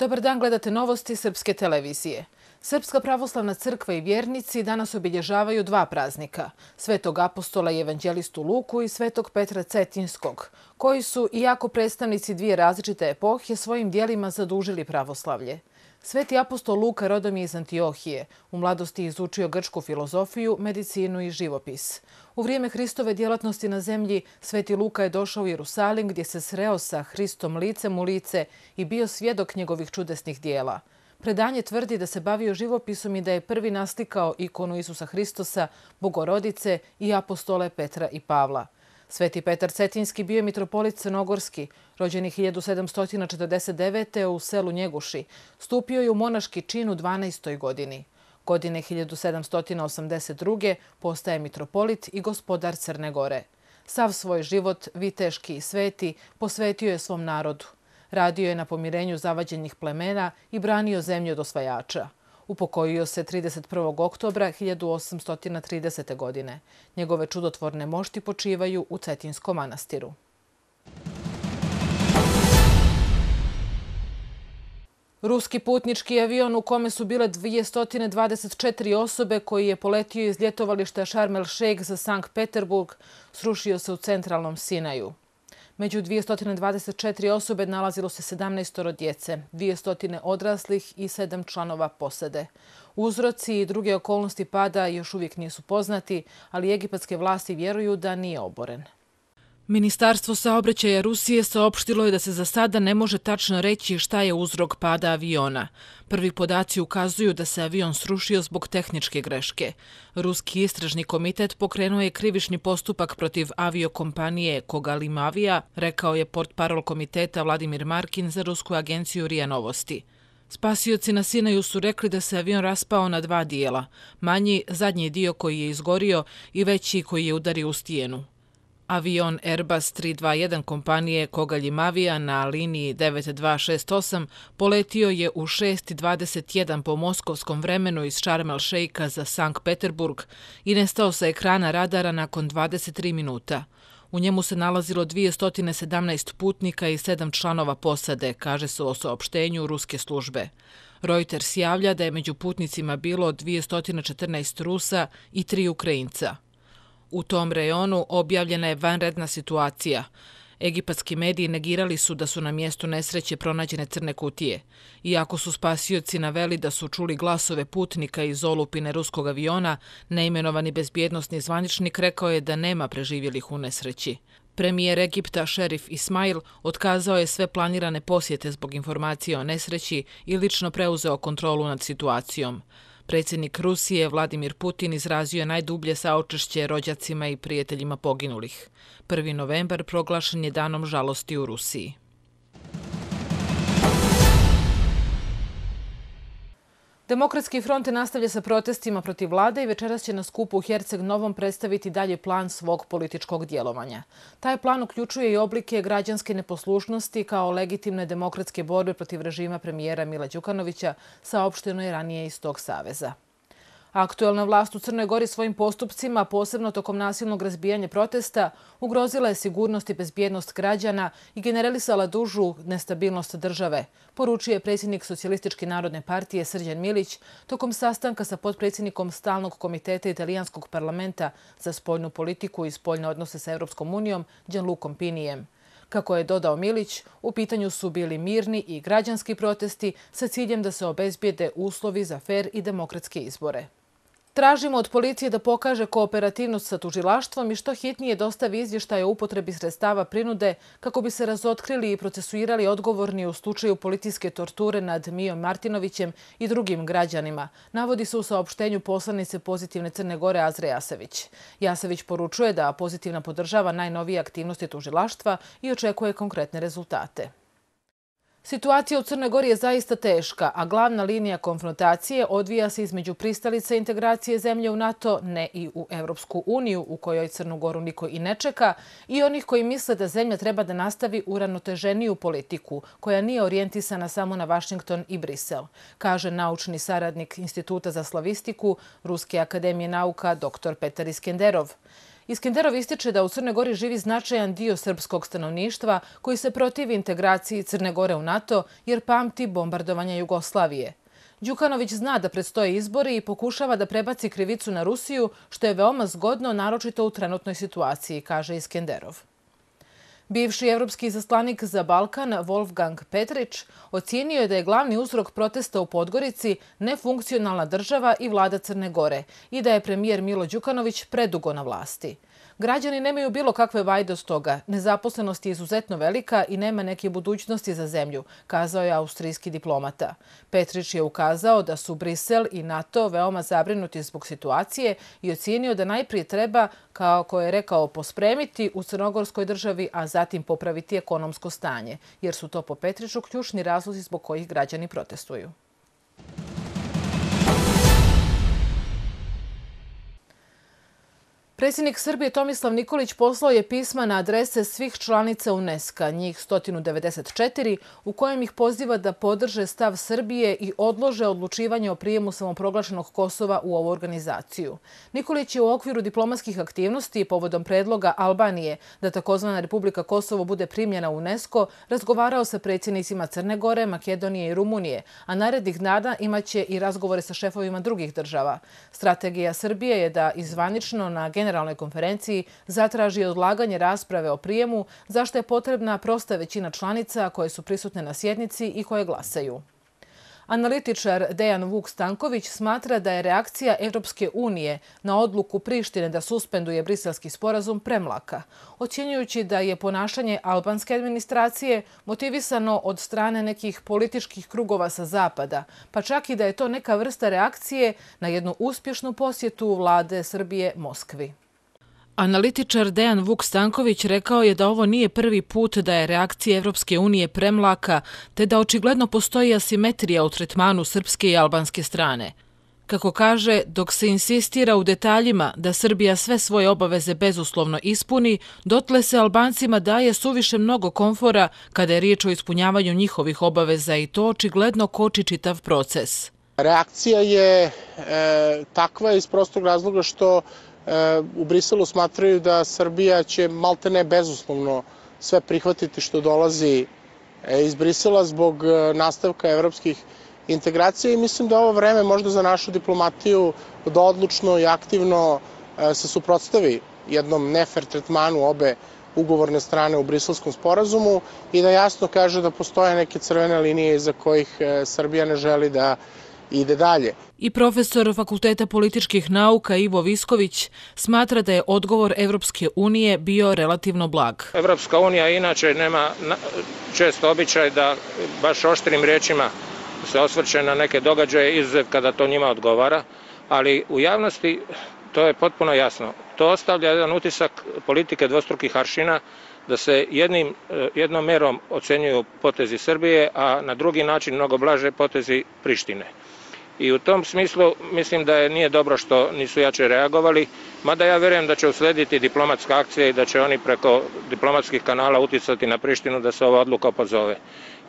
Dobar dan, gledate novosti Srpske televizije. Srpska pravoslavna crkva i vjernici danas obilježavaju dva praznika, svetog apostola i evanđelistu Luku i svetog Petra Cetinskog, koji su, iako predstavnici dvije različite epohe, svojim dijelima zadužili pravoslavlje. Sveti apostol Luka rodom je iz Antiohije. U mladosti je izučio grčku filozofiju, medicinu i živopis. U vrijeme Hristove djelatnosti na zemlji, Sveti Luka je došao u Jerusalim gdje se sreo sa Hristom licem u lice i bio svjedok njegovih čudesnih dijela. Predanje tvrdi da se bavio živopisom i da je prvi naslikao ikonu Isusa Hristosa, Bogorodice i apostole Petra i Pavla. Sveti Petar Cetinski bio je mitropolit Crnogorski. Rođeni 1749. u selu Njeguši, stupio je u monaški čin u 12. godini. Godine 1782. postaje mitropolit i gospodar Crne Gore. Sav svoj život, viteški i sveti, posvetio je svom narodu. Radio je na pomirenju zavađenih plemena i branio zemlju od osvajača. Upokojio se 31. oktobra 1830. godine. Njegove čudotvorne mošti počivaju u Cetinskom manastiru. Ruski putnički avion u kome su bile 224 osobe koji je poletio iz ljetovališta Šarmel Šeg za Sankt Peterburg srušio se u centralnom Sinaju. Među 224 osobe nalazilo se 17 djece, 200 odraslih i 7 članova posede. Uzroci i druge okolnosti pada još uvijek nisu poznati, ali egipatske vlasti vjeruju da nije oboren. Ministarstvo saobraćaja Rusije saopštilo je da se za sada ne može tačno reći šta je uzrok pada aviona. Prvi podaci ukazuju da se avion srušio zbog tehničke greške. Ruski istražni komitet pokrenuo je krivišni postupak protiv aviokompanije Kogalimavija, rekao je port parol komiteta Vladimir Markin za Rusku agenciju RIA Novosti. Spasioci na Sinaju su rekli da se avion raspao na dva dijela. Manji, zadnji dio koji je izgorio i veći koji je udario u stijenu. Avion Airbus 321 kompanije Kogalji Mavija na liniji 9268 poletio je u 6.21 po moskovskom vremenu iz Charmel Sheikha za Sankt Peterburg i nestao sa ekrana radara nakon 23 minuta. U njemu se nalazilo 217 putnika i 7 članova posade, kaže se o saopštenju Ruske službe. Reuters javlja da je među putnicima bilo 214 Rusa i 3 Ukrajinca. U tom rejonu objavljena je vanredna situacija. Egipatski mediji negirali su da su na mjestu nesreće pronađene crne kutije. Iako su spasioci naveli da su čuli glasove putnika iz olupine ruskog aviona, neimenovani bezbjednostni zvaničnik rekao je da nema preživjelih u nesreći. Premijer Egipta Šerif Ismail otkazao je sve planirane posjete zbog informacije o nesreći i lično preuzeo kontrolu nad situacijom. Predsjednik Rusije Vladimir Putin izrazio je najdublje saočešće rođacima i prijateljima poginulih. 1. novembar proglašen je danom žalosti u Rusiji. Demokratski front nastavlja sa protestima protiv vlade i večeras će na skupu u Herceg Novom predstaviti dalje plan svog političkog djelovanja. Taj plan uključuje i oblike građanske neposlušnosti kao legitimne demokratske borbe protiv režima premijera Mila Đukanovića, saopšteno je ranije iz tog saveza. Aktuelna vlast u Crnoj Gori svojim postupcima, posebno tokom nasilnog razbijanja protesta, ugrozila je sigurnost i bezbjednost građana i generalisala dužu nestabilnost države, poručuje predsjednik Socialističke narodne partije Srđan Milić tokom sastanka sa podpredsjednikom Stalnog komiteta Italijanskog parlamenta za spoljnu politiku i spoljne odnose sa Evropskom unijom Gianlucom Pinijem. Kako je dodao Milić, u pitanju su bili mirni i građanski protesti sa ciljem da se obezbijede uslovi za fer i demokratske izbore. Tražimo od policije da pokaže kooperativnost sa tužilaštvom i što hitnije dostavi izvještaje o upotrebi sredstava prinude kako bi se razotkrili i procesuirali odgovorni u slučaju policijske torture nad Mijom Martinovićem i drugim građanima, navodi se u saopštenju poslanice pozitivne Crne Gore Azre Jasević. Jasević poručuje da pozitivna podržava najnovije aktivnosti tužilaštva i očekuje konkretne rezultate. Situacija u Crnoj Gori je zaista teška, a glavna linija konfrontacije odvija se između pristalice integracije zemlje u NATO, ne i u Evropsku uniju, u kojoj Crnu Goru niko i ne čeka, i onih koji misle da zemlja treba da nastavi uranoteženiju politiku, koja nije orijentisana samo na Vašington i Brisel, kaže naučni saradnik Instituta za slavistiku Ruske akademije nauka dr. Petar Iskenderov. Iskenderov ističe da u Crne Gori živi značajan dio srpskog stanovništva koji se protivi integraciji Crne Gore u NATO jer pamti bombardovanja Jugoslavije. Đukanović zna da predstoje izbori i pokušava da prebaci krivicu na Rusiju, što je veoma zgodno, naročito u trenutnoj situaciji, kaže Iskenderov. Bivši evropski zastlanik za Balkan Wolfgang Petrić ocijenio je da je glavni uzrok protesta u Podgorici nefunkcionalna država i vlada Crne Gore i da je premijer Milo Đukanović predugo na vlasti. Građani nemaju bilo kakve vajde od toga. Nezaposlenost je izuzetno velika i nema neke budućnosti za zemlju, kazao je austrijski diplomata. Petrić je ukazao da su Brisel i NATO veoma zabrinuti zbog situacije i ocjenio da najprije treba, kao ko je rekao, pospremiti u crnogorskoj državi, a zatim popraviti ekonomsko stanje, jer su to po Petriću ključni razlozi zbog kojih građani protestuju. Predsjednik Srbije Tomislav Nikolić poslao je pisma na adrese svih članica UNESCO, njih 194, u kojem ih poziva da podrže stav Srbije i odlože odlučivanje o prijemu samoproglašenog Kosova u ovu organizaciju. Nikolić je u okviru diplomatskih aktivnosti povodom predloga Albanije da takozvana Republika Kosovo bude primljena u UNESCO razgovarao sa predsjednicima Crne Gore, Makedonije i Rumunije, a narednih dana imaće i razgovore sa šefovima drugih država. Strategija Srbije je da izvanično na generalnih generalnoj konferenciji zatraži odlaganje rasprave o prijemu zašto je potrebna prosta većina članica koje su prisutne na sjednici i koje glasaju. Analitičar Dejan Vuk Stanković smatra da je reakcija Evropske unije na odluku Prištine da suspenduje briselski sporazum premlaka, ocjenjujući da je ponašanje albanske administracije motivisano od strane nekih političkih krugova sa zapada, pa čak i da je to neka vrsta reakcije na jednu uspješnu posjetu vlade Srbije Moskvi. Analitičar Dejan Vuk Stanković rekao je da ovo nije prvi put da je reakcija Evropske unije premlaka, te da očigledno postoji asimetrija u tretmanu srpske i albanske strane. Kako kaže, dok se insistira u detaljima da Srbija sve svoje obaveze bezuslovno ispuni, dotle se Albancima daje suviše mnogo konfora kada je riječ o ispunjavanju njihovih obaveza i to očigledno koči čitav proces. Reakcija je e, takva iz prostog razloga što E, u Briselu smatraju da Srbija će malte ne bezuslovno sve prihvatiti što dolazi e, iz Brisela zbog e, nastavka evropskih integracija i mislim da ovo vreme možda za našu diplomatiju da odlučno i aktivno se suprotstavi jednom nefer tretmanu obe ugovorne strane u briselskom sporazumu i da jasno kaže da postoje neke crvene linije iza kojih Srbija ne želi da se ide dalje. I profesor Fakulteta političkih nauka Ivo Visković smatra da je odgovor Evropske unije bio relativno blag. Evropska unija inače nema često običaj da baš oštrim rečima se osvrće na neke događaje izuzev kada to njima odgovara, ali u javnosti to je potpuno jasno. To ostavlja jedan utisak politike dvostrukih aršina da se jednim, eh, jednom merom ocenjuju potezi Srbije, a na drugi način mnogo blaže potezi Prištine. I u tom smislu mislim da je nije dobro što nisu jače reagovali, mada ja verujem da će uslediti diplomatska akcija i da će oni preko diplomatskih kanala uticati na Prištinu da se ova odluka pozove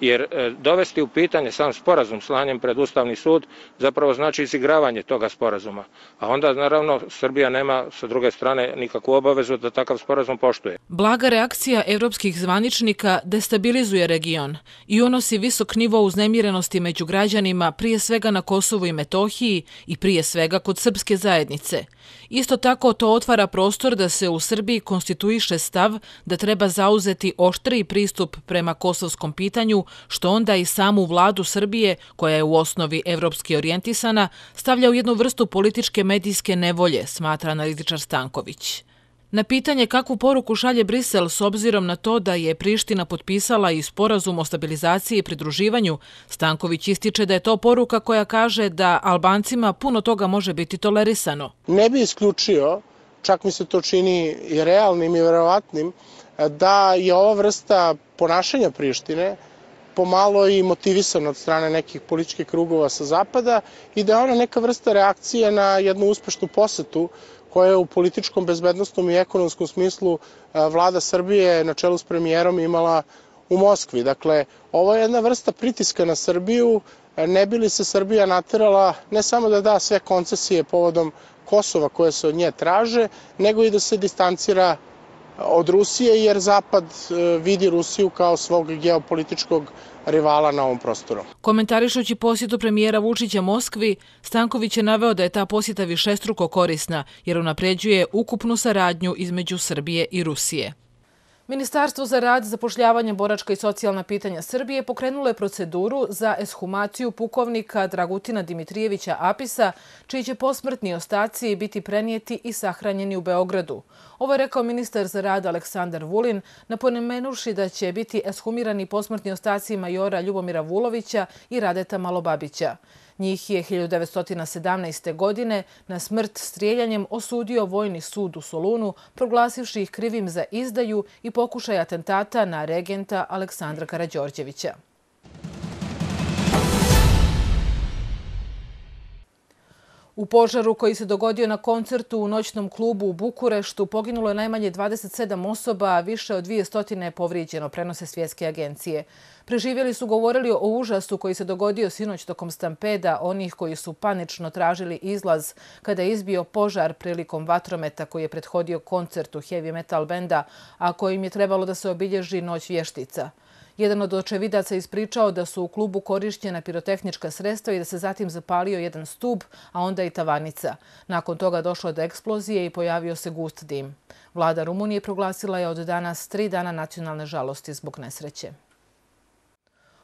jer e, dovesti u pitanje sam sporazum slanjem pred Ustavni sud zapravo znači izigravanje toga sporazuma. A onda, naravno, Srbija nema sa druge strane nikakvu obavezu da takav sporazum poštuje. Blaga reakcija evropskih zvaničnika destabilizuje region i unosi visok nivo uznemirenosti među građanima prije svega na Kosovu i Metohiji i prije svega kod srpske zajednice – Isto tako to otvara prostor da se u Srbiji konstituiše stav da treba zauzeti oštriji pristup prema kosovskom pitanju, što onda i samu vladu Srbije, koja je u osnovi evropski orijentisana, stavlja u jednu vrstu političke medijske nevolje, smatra analitičar Stanković. Na pitanje kakvu poruku šalje Brisel s obzirom na to da je Priština potpisala i sporazum o stabilizaciji i pridruživanju, Stanković ističe da je to poruka koja kaže da Albancima puno toga može biti tolerisano. Ne bi isključio, čak mi se to čini i realnim i verovatnim, da je ova vrsta ponašanja Prištine pomalo i motivisana od strane nekih političkih krugova sa Zapada i da je ona neka vrsta reakcije na jednu uspešnu posetu koje u političkom, bezbednostnom i ekonomskom smislu e, vlada Srbije na čelu s premijerom imala u Moskvi. Dakle, ovo je jedna vrsta pritiska na Srbiju, e, ne bi li se Srbija natirala ne samo da da sve koncesije povodom Kosova koje se od nje traže, nego i da se distancira od Rusije, jer Zapad e, vidi Rusiju kao svog geopolitičkog rivala na ovom prostoru. Komentarišući posjetu premijera Vučića Moskvi, Stanković je naveo da je ta posjeta višestruko korisna, jer unapređuje ukupnu saradnju između Srbije i Rusije. Ministarstvo za rad, zapošljavanje, boračka i socijalna pitanja Srbije pokrenulo je proceduru za eshumaciju pukovnika Dragutina Dimitrijevića Apisa, čiji će posmrtni ostaci biti prenijeti i sahranjeni u Beogradu. Ovo je rekao ministar za rad Aleksandar Vulin, naponemenuši da će biti eshumirani posmrtni ostaci majora Ljubomira Vulovića i Radeta Malobabića. Njih je 1917. godine na smrt strijeljanjem osudio Vojni sud u Solunu, proglasivši ih krivim za izdaju i pokušaj atentata na regenta Aleksandra Karadjorđevića. U požaru koji se dogodio na koncertu u noćnom klubu u Bukureštu poginulo je najmanje 27 osoba, a više od 200 je povrijeđeno, prenose svjetske agencije. Preživjeli su govorili o užasu koji se dogodio sinoć tokom stampeda onih koji su panično tražili izlaz kada je izbio požar prilikom vatrometa koji je prethodio koncertu heavy metal benda, a kojim je trebalo da se obilježi noć vještica. Jedan od očevidaca ispričao da su u klubu korišćena pirotehnička sredstva i da se zatim zapalio jedan stup, a onda i tavanica. Nakon toga došlo je do eksplozije i pojavio se gust dim. Vlada Rumunije proglasila je od danas tri dana nacionalne žalosti zbog nesreće.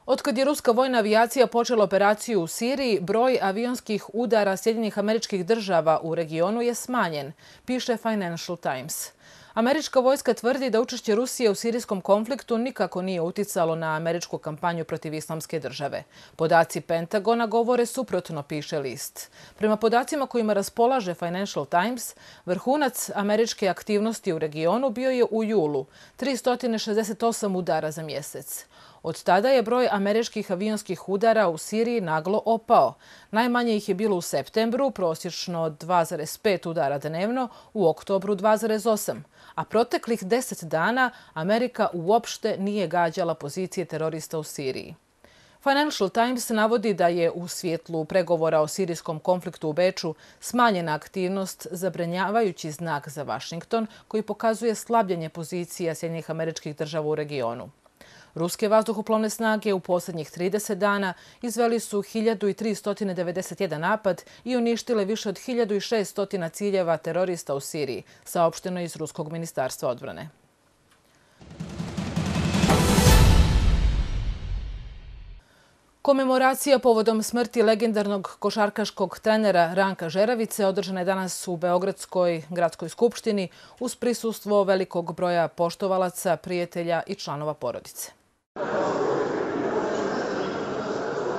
Otkad je ruska vojna avijacija počela operaciju u Siriji, broj avionskih udara Sjedinjenih američkih država u regionu je smanjen, piše Financial Times. Američka vojska tvrdi da učešće Rusije u sirijskom konfliktu nikako nije uticalo na američku kampanju protiv islamske države. Podaci Pentagona govore suprotno, piše list. Prema podacima kojima raspolaže Financial Times, vrhunac američke aktivnosti u regionu bio je u julu, 368 udara za mjesec. Od tada je broj ameriških avionskih udara u Siriji naglo opao. Najmanje ih je bilo u septembru, prosječno 2,5 udara dnevno, u oktobru 2,8. A proteklih 10 dana Amerika uopšte nije gađala pozicije terorista u Siriji. Financial Times navodi da je u svjetlu pregovora o sirijskom konfliktu u Beču smanjena aktivnost zabrenjavajući znak za Vašington koji pokazuje slabljenje pozicija Sjednjih američkih država u regionu. Ruske vazduhoplovne snage u posljednjih 30 dana izveli su 1391 napad i uništile više od 1600 ciljeva terorista u Siriji, saopšteno iz Ruskog ministarstva odbrane. Komemoracija povodom smrti legendarnog košarkaškog trenera Ranka Žeravice održana je danas u Beogradskoj gradskoj skupštini uz prisustvo velikog broja poštovalaca, prijatelja i članova porodice.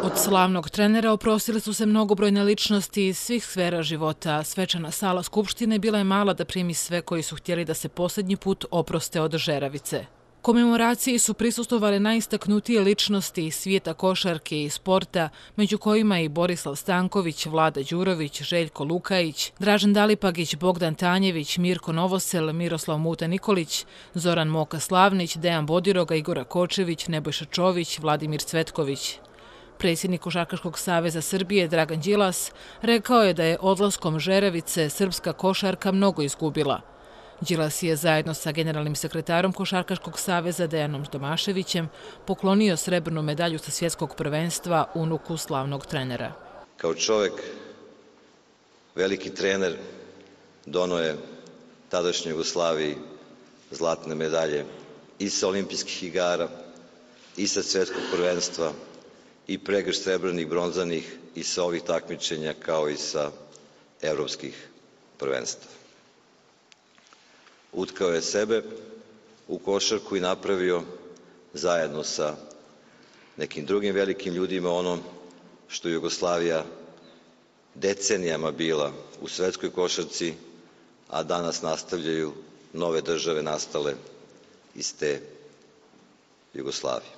Od slavnog trenera oprosile su se mnogobrojne ličnosti iz svih sfera života. Svečana sala Skupštine bila je mala da primi sve koji su htjeli da se posljednji put oproste od žeravice. Komemoraciji su prisustovale najistaknutije ličnosti iz svijeta košarke i sporta, među kojima i Borislav Stanković, Vlada Đurović, Željko Lukajić, Dražen Dalipagić, Bogdan Tanjević, Mirko Novosel, Miroslav Muta Nikolić, Zoran Moka Slavnić, Dejan Bodiroga, Igora Kočević, Nebojša Čović, Vladimir Cvetković. Predsjednik Košarkaškog saveza Srbije Dragan Đilas rekao je da je odlaskom Žerevice srpska košarka mnogo izgubila. Đilas je zajedno sa generalnim sekretarom Košarkaškog saveza Dejanom Tomaševićem poklonio srebrnu medalju sa svjetskog prvenstva unuku slavnog trenera. Kao čovek, veliki trener dono je tadašnjoj Jugoslaviji zlatne medalje i sa olimpijskih igara i sa svjetskog prvenstva i pregr srebrnih, bronzanih i sa ovih takmičenja kao i sa evropskih prvenstva. Utkao je sebe u košarku i napravio zajedno sa nekim drugim velikim ljudima ono što Jugoslavija decenijama bila u svetskoj košarci, a danas nastavljaju nove države nastale iz te Jugoslavije.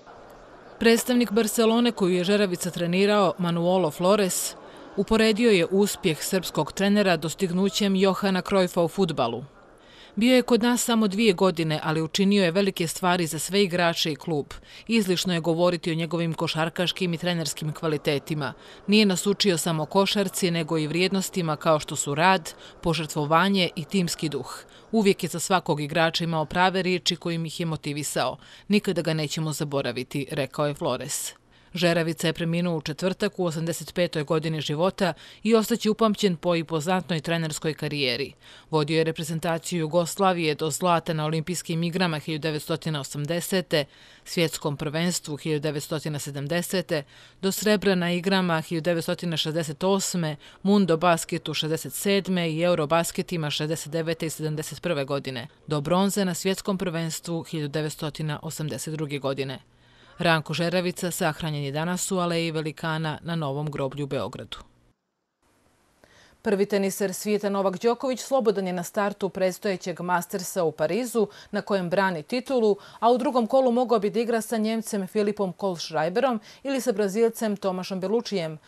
Predstavnik Barcelone koju je Žeravica trenirao, Manuolo Flores, uporedio je uspjeh srpskog trenera dostignućem Johana Krojfa u futbalu. Bio je kod nas samo dvije godine, ali učinio je velike stvari za sve igrače i klub. Izlišno je govoriti o njegovim košarkaškim i trenerskim kvalitetima. Nije nas učio samo košarci, nego i vrijednostima kao što su rad, požrtvovanje i timski duh. Uvijek je za svakog igrača imao prave riječi kojim ih je motivisao. Nikada ga nećemo zaboraviti, rekao je Flores. Žeravica je preminuo u četvrtak u 85. godini života i ostaći upamćen po ipoznatnoj trenerskoj karijeri. Vodio je reprezentaciju Jugoslavije do zlata na olimpijskim igrama 1980. svjetskom prvenstvu 1970. do srebra na igrama 1968. mundo basketu 67. i eurobasketima 69. i 71. godine, do bronze na svjetskom prvenstvu 1982. godine. Ranko Žeravica sahranjen je danas u Aleji Velikana na Novom groblju u Beogradu. Prvi teniser svijeta Novak Đoković slobodan je na startu predstojećeg Mastersa u Parizu, na kojem brani titulu, a u drugom kolu mogao bi da igra sa Njemcem Filipom Kohlschreiberom ili sa Brazilcem Tomašom Belučijem,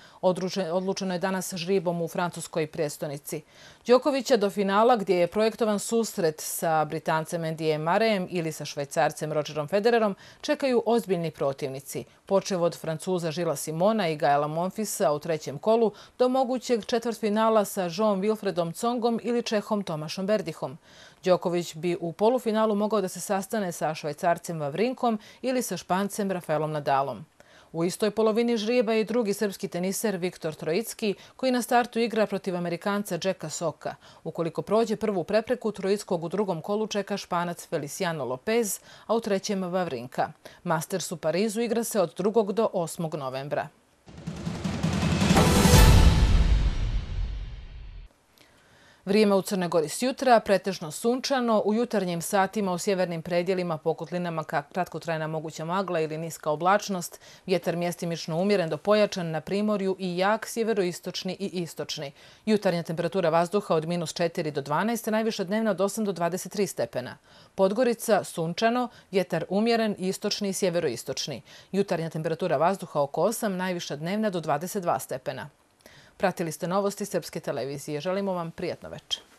odlučeno je danas žribom u francuskoj predstojnici. Đoković je do finala gdje je projektovan susret sa Britancem Endije Marejem ili sa Švajcarcem Rogerom Federerom čekaju ozbiljni protivnici, počeo od Francuza Žila Simona i Gajala Monfisa u trećem kolu do mogućeg četvrtfinala duela sa Jean Wilfredom Congom ili Čehom Tomašom Berdihom. Đoković bi u polufinalu mogao da se sastane sa Švajcarcem Vavrinkom ili sa Špancem Rafaelom Nadalom. U istoj polovini žrijeba je drugi srpski teniser Viktor Trojicki, koji na startu igra protiv Amerikanca Džeka Soka. Ukoliko prođe prvu prepreku, Trojickog u drugom kolu čeka španac Feliciano Lopez, a u trećem Vavrinka. Masters u Parizu igra se od 2. do 8. novembra. Vrijeme u Crne Gori s jutra, pretežno sunčano, u jutarnjim satima u sjevernim predjelima po kutlinama kratkotrajna moguća magla ili niska oblačnost, vjetar mjestimično umjeren do pojačan na primorju i jak sjeveroistočni i istočni. Jutarnja temperatura vazduha od minus 4 do 12, najviša dnevna od 8 do 23 stepena. Podgorica sunčano, vjetar umjeren, istočni i sjeveroistočni. Jutarnja temperatura vazduha oko 8, najviša dnevna do 22 stepena. Pratili ste novosti Srpske televizije. Želimo vam prijatno večer.